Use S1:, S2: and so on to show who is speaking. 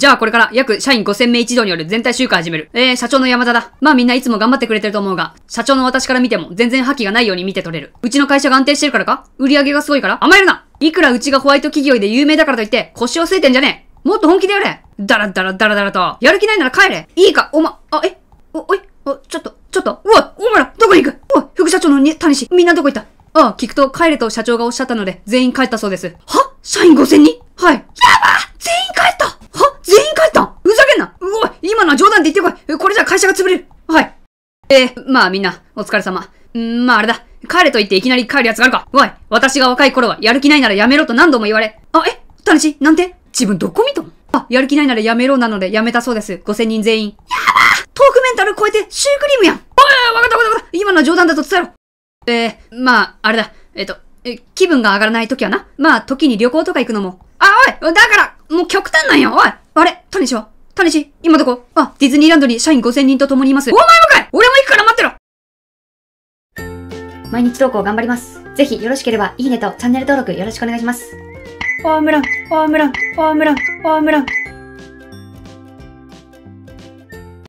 S1: じゃあこれから約社員5000名一同による全体集会始める。えー、社長の山田だ。まあみんないつも頑張ってくれてると思うが、社長の私から見ても全然覇気がないように見て取れる。うちの会社が安定してるからか売り上げがすごいから甘えるないくらうちがホワイト企業で有名だからといって腰を据えてんじゃねえもっと本気でやれだらだらだらだらと。やる気ないなら帰れいいか、おま、あ、えお、おい、お、ちょっと、ちょっと、うわ、お前ら、どこに行くおい、副社長のに、谷氏、みんなどこ行ったああ、聞くと帰れと社長がおっしゃったので、全員帰ったそうです。は社員5000人はい。やば全員帰あ、冗談で言ってこい。これじゃ会社が潰れる。はい。えー、まあみんな、お疲れ様。んまああれだ。帰れと言っていきなり帰るやつがあるか。おい、私が若い頃はやる気ないならやめろと何度も言われ。あ、え、タヌチ、なんて自分どこ見たのあ、やる気ないならやめろなのでやめたそうです。5000人全員。やばトークメンタル超えてシュークリームやんおいわかったわかったわかった今のは冗談だと伝えろ。えー、まあ、あれだ。えっ、と、え、気分が上がらない時はな。まあ、時に旅行とか行くのも。あ、おいだからもう極端なんやおいあれタヌは彼氏、今どこあ、ディズニーランドに社員5000人と共にいます。お前もかい俺も行くから待ってろ毎日投稿頑張ります。ぜひよろしければいいねとチャンネル登録よろしくお願いします。ホームラン、ホームラン、ホームラン、ホームラン。